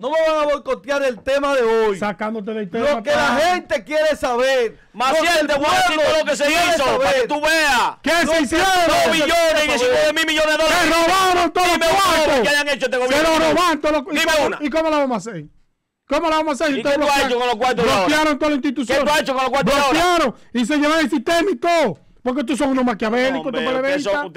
No me van a boicotear el tema de hoy. Sacándote del tema. Lo que la gente quiere saber. Maciel, te voy a lo que se hizo para que tú veas. ¿Qué se hicieron? 2 millones y mil millones de dólares. Se robaron todos los cuartos. hecho este gobierno? Se lo robaron todos los ¿Y cómo la vamos a hacer? ¿Cómo la vamos a hacer? ¿Y qué tú has hecho con los cuartos Bloquearon toda institución. ¿Qué tú hecho con los cuartos Bloquearon y se llevaron el sistema y todo que tú son unos maquiavélicos, ustedes, son,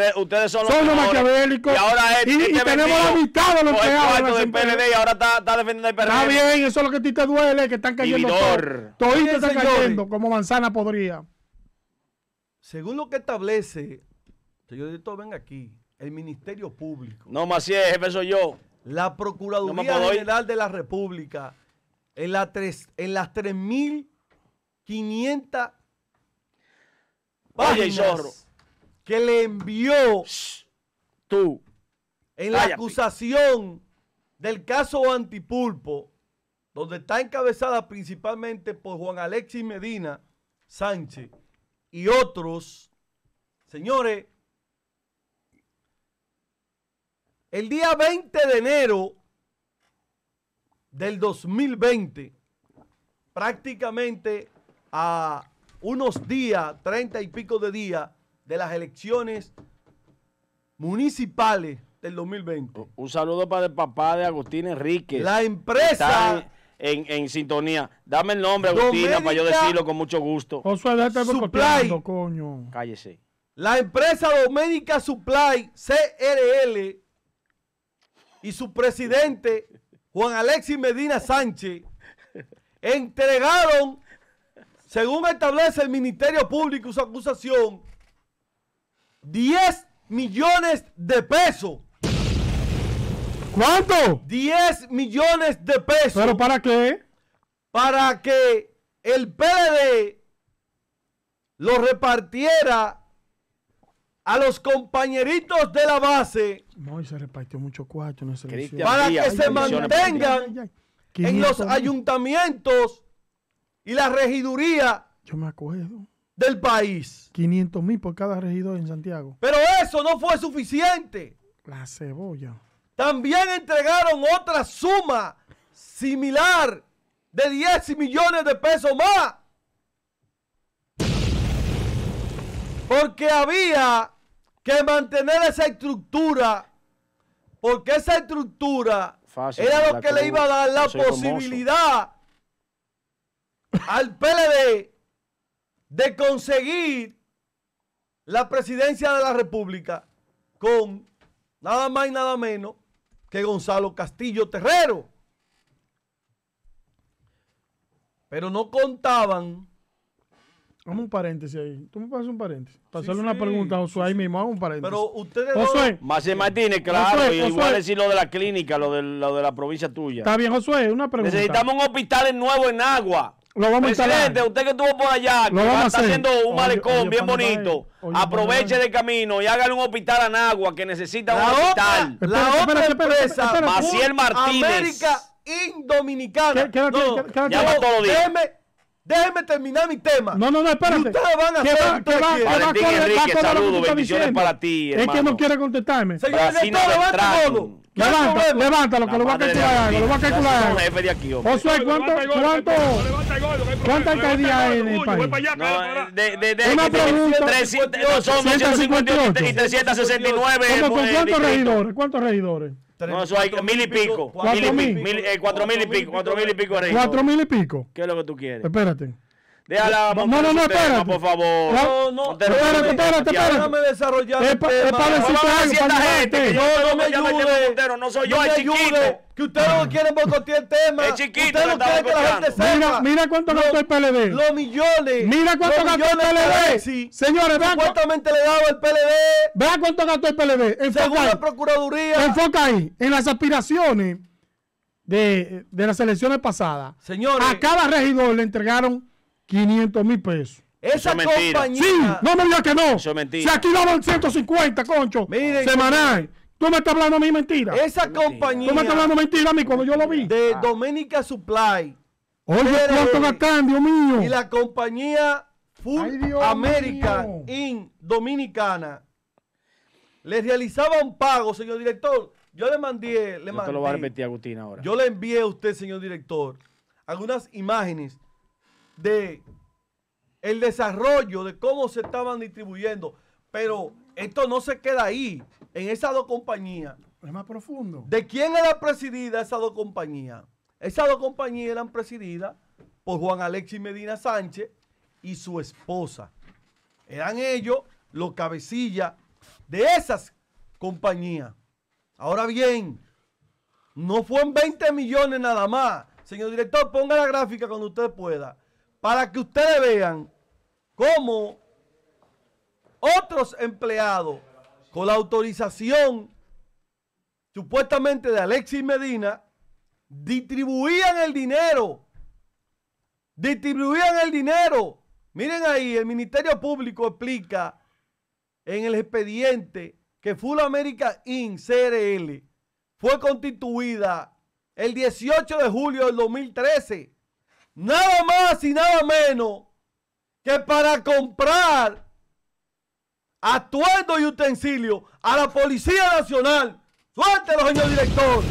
son, los maquiavélicos. Y ahora es, y, tenemos la mitad de los empleados. y ahora está, defendiendo el PLD. Está bien, eso es lo que a ti te duele, que están cayendo todos. Todos están cayendo como manzana podría. Según lo que establece, director, venga aquí, el Ministerio Público. No, Maciel, jefe soy yo. La Procuraduría General de la República, en, la en las 3.500 Vaya Que le envió tú en la acusación del caso Antipulpo, donde está encabezada principalmente por Juan Alexis Medina Sánchez y otros. Señores, el día 20 de enero del 2020, prácticamente a unos días, treinta y pico de días de las elecciones municipales del 2020. Un saludo para el papá de Agustín Enrique. La empresa. En, en, sintonía. Dame el nombre, Agustín, para yo decirlo con mucho gusto. Josué, Cállese. La empresa Doménica Supply, CRL, y su presidente, Juan Alexis Medina Sánchez, entregaron según establece el Ministerio Público su acusación, 10 millones de pesos. ¿Cuánto? 10 millones de pesos. ¿Pero para qué? Para que el PLD lo repartiera a los compañeritos de la base. No, y se repartió mucho cuarto en Para que se mantengan en los ayuntamientos y la regiduría. Del país. 500 mil por cada regidor en Santiago. Pero eso no fue suficiente. La cebolla. También entregaron otra suma similar de 10 millones de pesos más. Porque había que mantener esa estructura. Porque esa estructura era lo que le iba a dar la posibilidad al PLD de conseguir la presidencia de la República con nada más y nada menos que Gonzalo Castillo Terrero. Pero no contaban. Vamos un paréntesis ahí. Tú me pasas un paréntesis. Pasarle una pregunta a Josué ahí mismo. Hago un paréntesis. Pero ustedes. Josué. No... Martínez, claro. y igual decir lo de la clínica, lo de, lo de la provincia tuya. Está bien, Josué. Una pregunta. Necesitamos un hospital nuevo en agua. Lo vamos Presidente, a usted que estuvo por allá, que va, está haciendo un malecón oye, bien bonito, oye, aproveche del camino y hágale un hospital a Nagua que necesita la un hospital. la espera, otra empresa, Maciel Martínez. América Indominicana. ¿Qué, Déjeme terminar mi tema. No, no, no, espérate. Ustedes van a hacer va, que va, que Valentín va, Enrique, saludos, bendiciones para ti, hermano. Es que no quiere contestarme. Señores, todo, todo. Levanta, levanta, pues. lo que lo va a calcular, lo va a calcular. jefe de aquí, Josué, ¿cuánto, cuánto, cuánta alcaldía en el país? Eh, de de Son 158 eh, y 369. Eh, ¿Cuántos regidores? ¿Cuántos regidores? No, eso hay mil y pico. Cuatro mil y pico. Cuatro mil y pico. ¿Qué es lo que tú quieres? Espérate. Déjala. No, no, no, espérate. Por favor. No, no. Espérate, espérate, espérate. Déjame desarrollar. Es eh, para decirte algo. gente. No, no me ayude. No soy yo, es chiquito. Que ustedes no quieren bocotear el tema. Es chiquito. Ustedes no quieren que la gente sepa. Mira, mira cuánto gastó el PLD. Los millones. Mira cuánto gastó el PLD. Señores, vean. Supuestamente le daba el PLD. Vean cuánto gastó el PLD. Según la Procuraduría. Enfoca ahí. En las aspiraciones de, de las elecciones pasadas. Señores. A cada regidor le entregaron 500 mil pesos. Esa compañía. Sí, no me digas que no. Eso es mentira. Si aquí 150, concho. Miren, semanal. Tú me estás hablando a mí mentira. Esa compañía. Tú me estás hablando mentira a mí cuando yo lo vi. De ah. Dominica Supply. Oye, cuánto gastan, Dios mío. Y la compañía Full Ay, In Dominicana le realizaba un pago, señor director. Yo le mandé. Le mandé, te lo voy a repetir, Agustín, ahora. Yo le envié a usted, señor director, algunas imágenes de el desarrollo de cómo se estaban distribuyendo. Pero esto no se queda ahí, en esas dos compañías. Es más profundo. ¿De quién era presidida esas dos compañías? Esas dos compañías eran presididas por Juan Alexis Medina Sánchez y su esposa. Eran ellos los cabecillas de esas compañías. Ahora bien, no fueron 20 millones nada más. Señor director, ponga la gráfica cuando usted pueda para que ustedes vean cómo otros empleados con la autorización supuestamente de Alexis Medina distribuían el dinero. Distribuían el dinero. Miren ahí, el Ministerio Público explica en el expediente que Full America Inc. CRL fue constituida el 18 de julio del 2013 nada más y nada menos que para comprar atuendo y utensilio a la Policía Nacional. Suéltelo, señor director.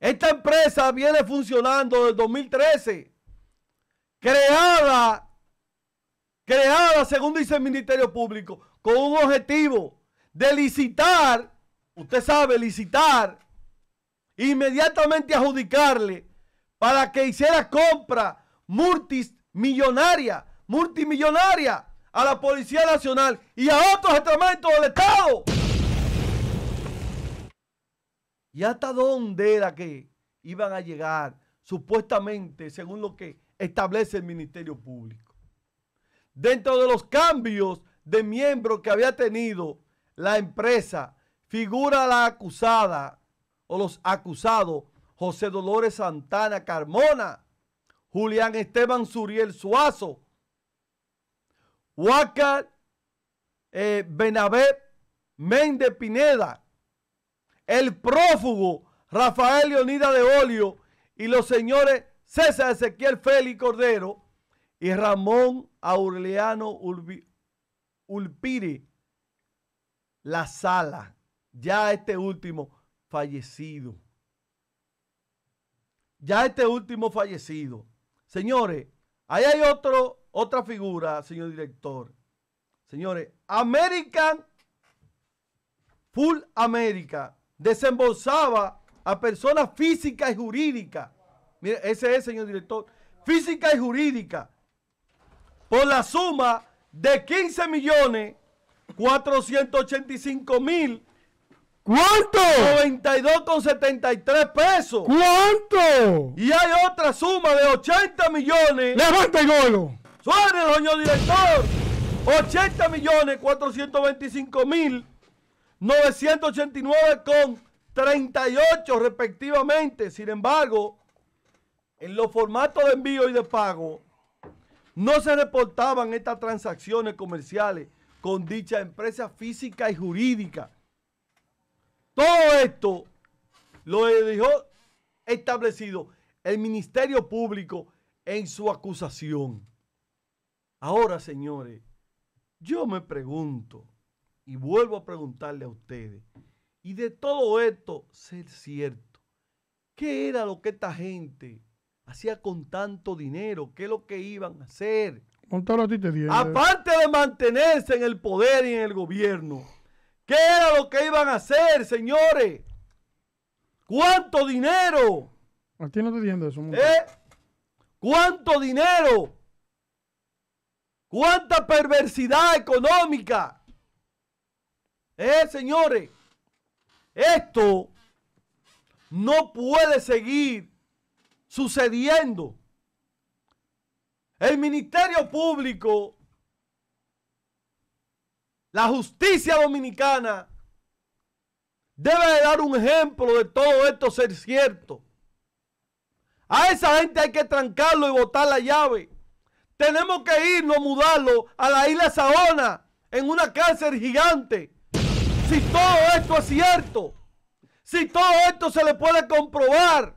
Esta empresa viene funcionando desde 2013, creada, creada, según dice el Ministerio Público, con un objetivo de licitar, usted sabe, licitar, inmediatamente adjudicarle para que hiciera compra multimillonaria, multimillonaria a la Policía Nacional y a otros instrumentos del Estado. ¿Y hasta dónde era que iban a llegar, supuestamente, según lo que establece el Ministerio Público? Dentro de los cambios de miembros que había tenido la empresa, figura la acusada o los acusados José Dolores Santana Carmona, Julián Esteban Suriel Suazo, Huácar eh, Méndez Pineda, el prófugo Rafael Leonida de Olio y los señores César Ezequiel Félix Cordero y Ramón Aureliano Ulpire, La Sala, ya este último fallecido ya este último fallecido. Señores, ahí hay otra figura, señor director. Señores, American, Full America, desembolsaba a personas físicas y jurídicas. Mire, ese es, señor director, física y jurídica, por la suma de 15 millones 485 mil ¿Cuánto? 92,73 pesos. ¿Cuánto? Y hay otra suma de 80 millones. Levanta el golo. Suárez, señor director. 80 millones 425 mil 989 con 38 respectivamente. Sin embargo, en los formatos de envío y de pago no se reportaban estas transacciones comerciales con dicha empresa física y jurídica todo esto lo dejó establecido el Ministerio Público en su acusación. Ahora, señores, yo me pregunto y vuelvo a preguntarle a ustedes, y de todo esto ser cierto, ¿qué era lo que esta gente hacía con tanto dinero? ¿Qué es lo que iban a hacer? Aparte de mantenerse en el poder y en el gobierno ¿Qué era lo que iban a hacer, señores? ¿Cuánto dinero? no estoy diciendo eso? ¿Eh? ¿Cuánto dinero? ¿Cuánta perversidad económica? ¿Eh, señores? Esto no puede seguir sucediendo. El Ministerio Público la justicia dominicana debe de dar un ejemplo de todo esto ser cierto. A esa gente hay que trancarlo y botar la llave. Tenemos que irnos, mudarlo a la isla Saona en una cárcel gigante. Si todo esto es cierto, si todo esto se le puede comprobar,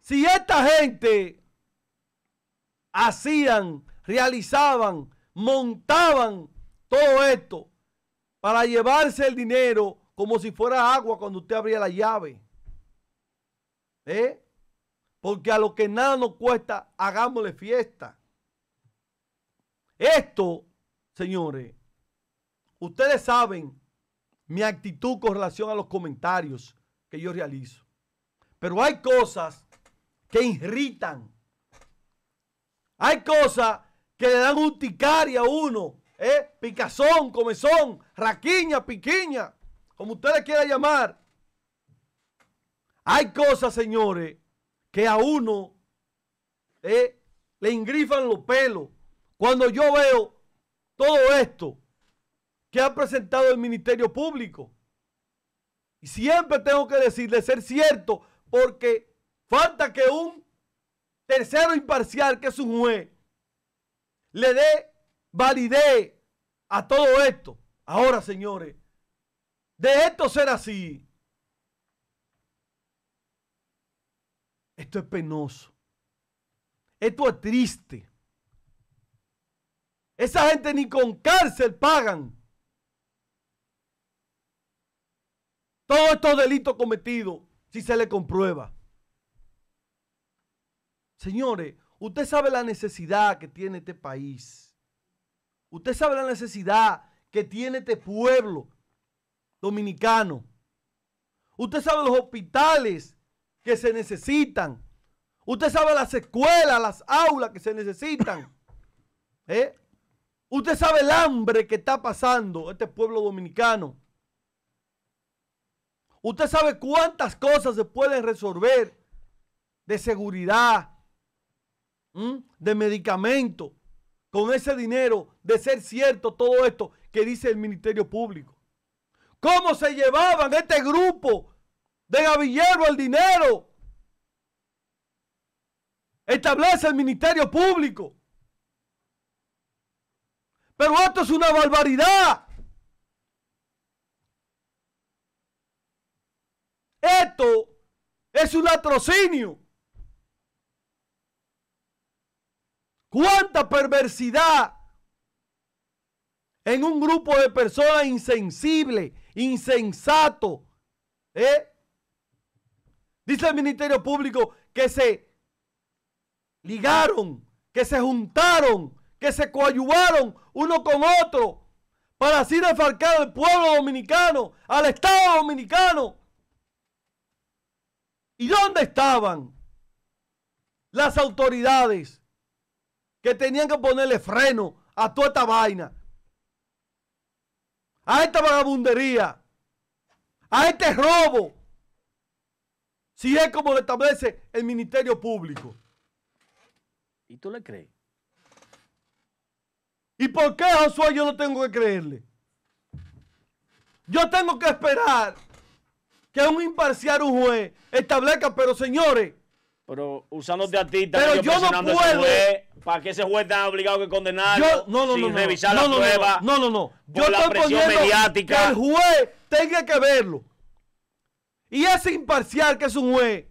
si esta gente hacían, realizaban montaban todo esto para llevarse el dinero como si fuera agua cuando usted abría la llave. ¿Eh? Porque a lo que nada nos cuesta, hagámosle fiesta. Esto, señores, ustedes saben mi actitud con relación a los comentarios que yo realizo. Pero hay cosas que irritan. Hay cosas que le dan urticaria a uno, ¿eh? picazón, comezón, raquiña, piquiña, como ustedes le quiera llamar. Hay cosas, señores, que a uno ¿eh? le ingrifan los pelos. Cuando yo veo todo esto que ha presentado el Ministerio Público, y siempre tengo que decirle ser cierto, porque falta que un tercero imparcial, que es un juez, le dé validez a todo esto. Ahora, señores, de esto ser así, esto es penoso. Esto es triste. Esa gente ni con cárcel pagan. Todos estos delitos cometidos, si se le comprueba. Señores, Usted sabe la necesidad que tiene este país. Usted sabe la necesidad que tiene este pueblo dominicano. Usted sabe los hospitales que se necesitan. Usted sabe las escuelas, las aulas que se necesitan. ¿Eh? Usted sabe el hambre que está pasando este pueblo dominicano. Usted sabe cuántas cosas se pueden resolver de seguridad, de medicamento con ese dinero, de ser cierto todo esto que dice el Ministerio Público. ¿Cómo se llevaban este grupo de Gavillero el dinero? Establece el Ministerio Público. Pero esto es una barbaridad. Esto es un atrocinio. cuánta perversidad en un grupo de personas insensible, insensato. ¿eh? Dice el Ministerio Público que se ligaron, que se juntaron, que se coayuvaron uno con otro para así defalcar al pueblo dominicano, al Estado dominicano. ¿Y dónde estaban las autoridades? que tenían que ponerle freno a toda esta vaina. A esta vagabundería. A este robo. Si es como lo establece el Ministerio Público. ¿Y tú le crees? ¿Y por qué, Josué, yo no tengo que creerle? Yo tengo que esperar que un imparcial, un juez, establezca, pero señores, pero usando de pero yo no puedo. ¿Para que ese juez está obligado a condenarlo? revisar no, la no, prueba. No, no, no. Yo estoy la mediática. Que el juez tenga que verlo. Y es imparcial que es un juez.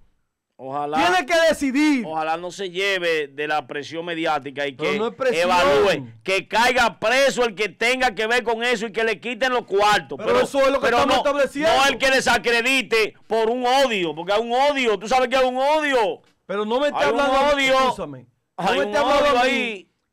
Ojalá. Tiene que decidir. Ojalá no se lleve de la presión mediática y que evalúe, que caiga preso el que tenga que ver con eso y que le quiten los cuartos. Pero, pero eso es lo que estamos estableciendo. No el que desacredite por un odio, porque hay un odio. Tú sabes que es un odio. Pero no me estás hablando odio. no me hablando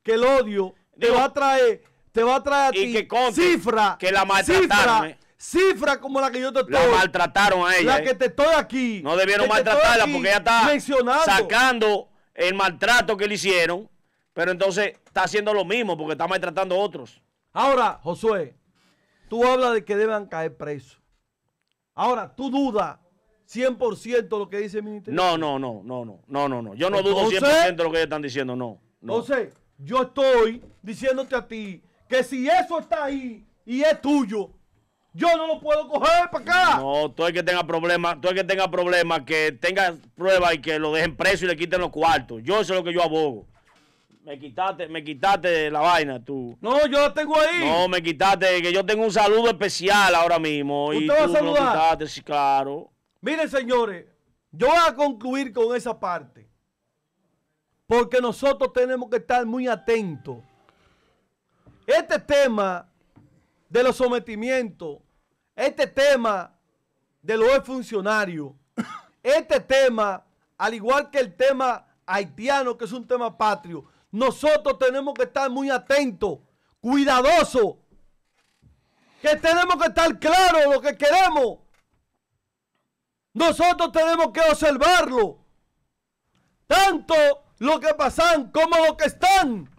que el odio te va a traer, te va a traer a ti cifra, que la maltrataron. Eh. Cifra, como la que yo te estoy. La maltrataron a ella. La eh. que te estoy aquí. No debieron maltratarla porque ella está sacando el maltrato que le hicieron, pero entonces está haciendo lo mismo porque está maltratando a otros. Ahora, Josué, tú hablas de que deban caer presos. Ahora, tú dudas 100% lo que dice el ministerio. No, no, no, no, no, no, no, no. Yo no dudo 100% de lo que ellos están diciendo, no, no. Entonces, yo estoy diciéndote a ti que si eso está ahí y es tuyo, yo no lo puedo coger para acá. No, tú el que tenga problemas, tú el que tenga problemas, que tenga pruebas y que lo dejen preso y le quiten los cuartos. Yo eso es lo que yo abogo. Me quitaste, me quitaste la vaina tú. No, yo la tengo ahí. No, me quitaste, que yo tengo un saludo especial ahora mismo. y tú va a saludar? sí, claro. Miren, señores, yo voy a concluir con esa parte. Porque nosotros tenemos que estar muy atentos. Este tema de los sometimientos, este tema de los funcionarios, este tema, al igual que el tema haitiano, que es un tema patrio, nosotros tenemos que estar muy atentos, cuidadosos, que tenemos que estar claros lo que queremos nosotros tenemos que observarlo. Tanto lo que pasan como lo que están.